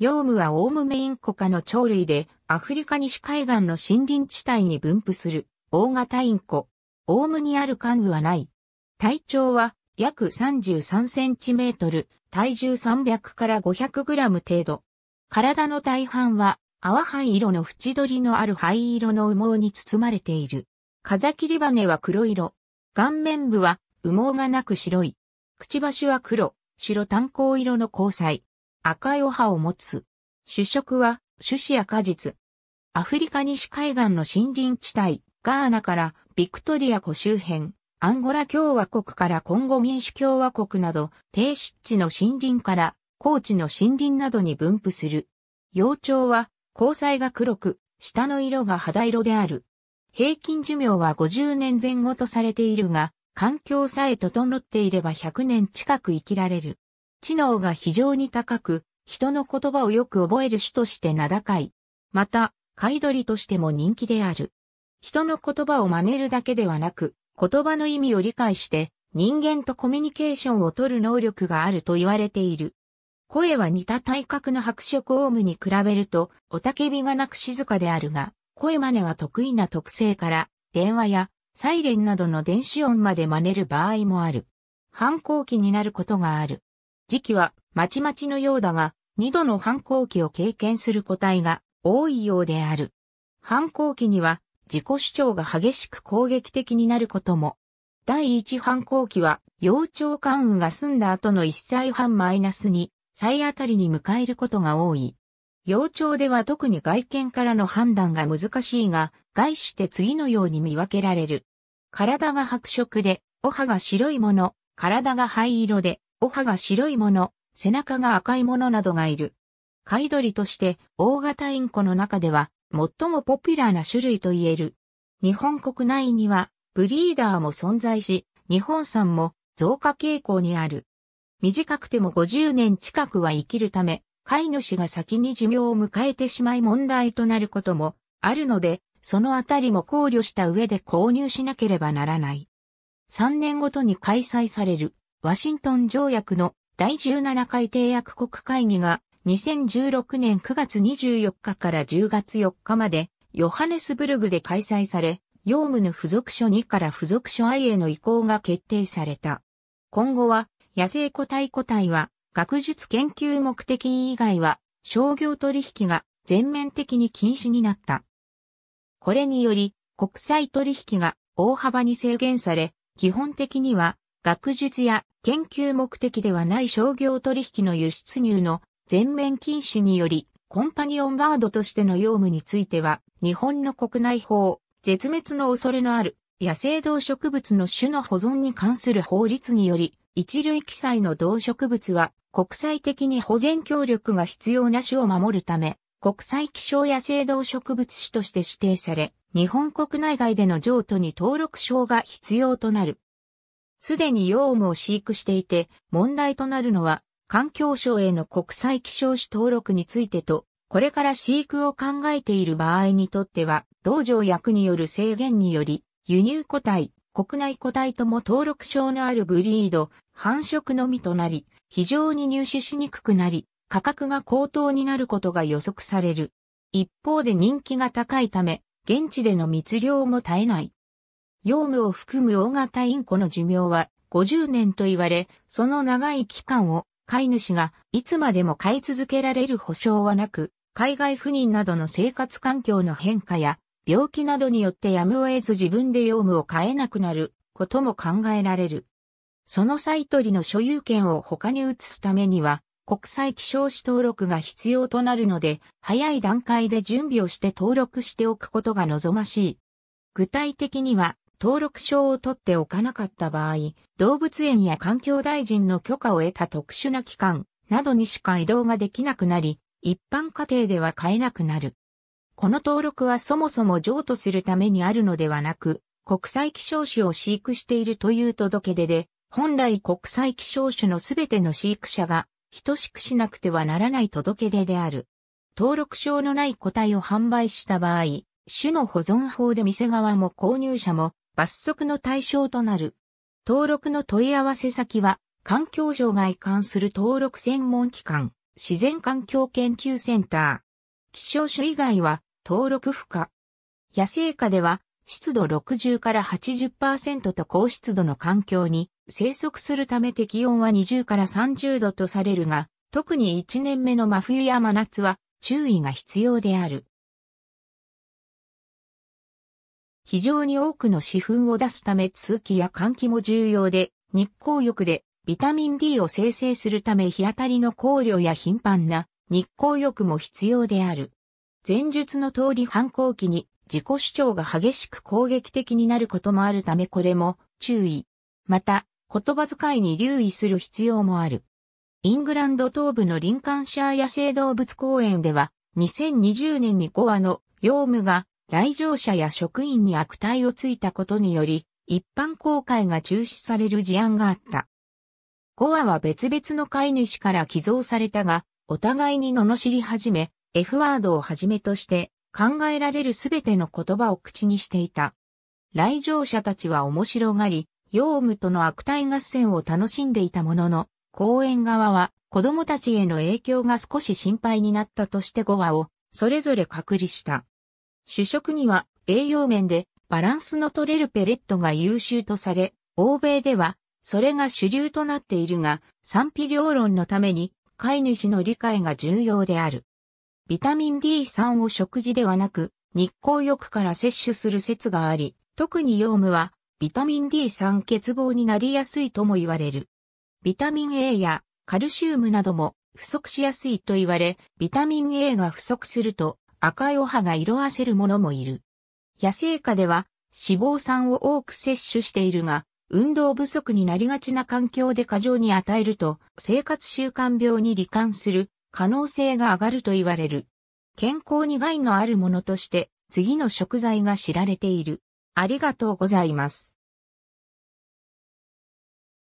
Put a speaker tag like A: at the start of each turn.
A: ヨウムはオウムメインコ科の鳥類で、アフリカ西海岸の森林地帯に分布する、大型インコ。オウムにある幹部はない。体長は約33センチメートル、体重300から500グラム程度。体の大半は、淡灰色の縁取りのある灰色の羽毛に包まれている。風切り羽は黒色。顔面部は羽毛がなく白い。くちばしは黒、白炭鉱色の交際。赤いお葉を持つ。主食は種子や果実。アフリカ西海岸の森林地帯、ガーナからビクトリア湖周辺、アンゴラ共和国からコンゴ民主共和国など、低湿地の森林から高地の森林などに分布する。幼鳥は、交際が黒く、下の色が肌色である。平均寿命は50年前後とされているが、環境さえ整っていれば100年近く生きられる。知能が非常に高く、人の言葉をよく覚える種として名高い。また、ドリとしても人気である。人の言葉を真似るだけではなく、言葉の意味を理解して、人間とコミュニケーションを取る能力があると言われている。声は似た体格の白色オウムに比べると、おたけびがなく静かであるが、声真似が得意な特性から、電話やサイレンなどの電子音まで真似る場合もある。反抗期になることがある。時期はまちまちのようだが、二度の反抗期を経験する個体が多いようである。反抗期には自己主張が激しく攻撃的になることも。第一反抗期は、幼鳥関羽が済んだ後の1歳半マイナスに、再あたりに迎えることが多い。幼鳥では特に外見からの判断が難しいが、概して次のように見分けられる。体が白色で、お歯が白いもの、体が灰色で、お歯が白いもの、背中が赤いものなどがいる。貝鳥として大型インコの中では最もポピュラーな種類と言える。日本国内にはブリーダーも存在し、日本産も増加傾向にある。短くても50年近くは生きるため、飼い主が先に寿命を迎えてしまい問題となることもあるので、そのあたりも考慮した上で購入しなければならない。3年ごとに開催されるワシントン条約の第17回締約国会議が2016年9月24日から10月4日までヨハネスブルグで開催され、用務の付属書2から付属書 I への移行が決定された。今後は野生個体個体は学術研究目的以外は商業取引が全面的に禁止になった。これにより国際取引が大幅に制限され、基本的には学術や研究目的ではない商業取引の輸出入の全面禁止により、コンパニオンバードとしての用務については、日本の国内法、絶滅の恐れのある野生動植物の種の保存に関する法律により、一類記載の動植物は国際的に保全協力が必要な種を守るため、国際気象野生動植物種として指定され、日本国内外での譲渡に登録証が必要となる。すでにヨウムを飼育していて、問題となるのは、環境省への国際気象種登録についてと、これから飼育を考えている場合にとっては、道場役による制限により、輸入個体、国内個体とも登録証のあるブリード、繁殖のみとなり、非常に入手しにくくなり、価格が高騰になることが予測される。一方で人気が高いため、現地での密漁も絶えない。用務を含む大型インコの寿命は50年と言われ、その長い期間を飼い主がいつまでも飼い続けられる保証はなく、海外赴任などの生活環境の変化や病気などによってやむを得ず自分で用務を飼えなくなることも考えられる。そのイ取りの所有権を他に移すためには、国際希少士登録が必要となるので、早い段階で準備をして登録しておくことが望ましい。具体的には、登録証を取っておかなかった場合、動物園や環境大臣の許可を得た特殊な機関などにしか移動ができなくなり、一般家庭では買えなくなる。この登録はそもそも譲渡するためにあるのではなく、国際希少種を飼育しているという届け出で、本来国際希少種のすべての飼育者が等しくしなくてはならない届け出である。登録証のない個体を販売した場合、種の保存法で店側も購入者も罰則の対象となる。登録の問い合わせ先は、環境省が移管する登録専門機関、自然環境研究センター。希少種以外は、登録不可。野生下では、湿度60から80%と高湿度の環境に生息するため適温は20から30度とされるが、特に1年目の真冬や真夏は注意が必要である。非常に多くの私粉を出すため通気や換気も重要で、日光浴でビタミン D を生成するため日当たりの考慮や頻繁な日光浴も必要である。前述の通り反抗期に自己主張が激しく攻撃的になることもあるためこれも注意。また、言葉遣いに留意する必要もある。イングランド東部のリンカンシャー野生動物公園では、2020年に5羽のヨウムが来場者や職員に悪態をついたことにより、一般公開が中止される事案があった。5話は別々の飼い主から寄贈されたが、お互いに罵り始め、F ワードをはじめとして考えられるすべての言葉を口にしていた。来場者たちは面白がり、ヨウムとの悪態合戦を楽しんでいたものの、公園側は子供たちへの影響が少し心配になったとして5話をそれぞれ隔離した。主食には栄養面でバランスの取れるペレットが優秀とされ、欧米ではそれが主流となっているが、賛否両論のために飼い主の理解が重要である。ビタミン D3 を食事ではなく、日光浴から摂取する説があり、特にヨウムは、ビタミン D3 欠乏になりやすいとも言われる。ビタミン A やカルシウムなども不足しやすいと言われ、ビタミン A が不足すると赤いお葉が色あせるものもいる。野生下では脂肪酸を多く摂取しているが、運動不足になりがちな環境で過剰に与えると生活習慣病に罹患する可能性が上がると言われる。健康に害のあるものとして次の食材が知られている。ありがとうございます。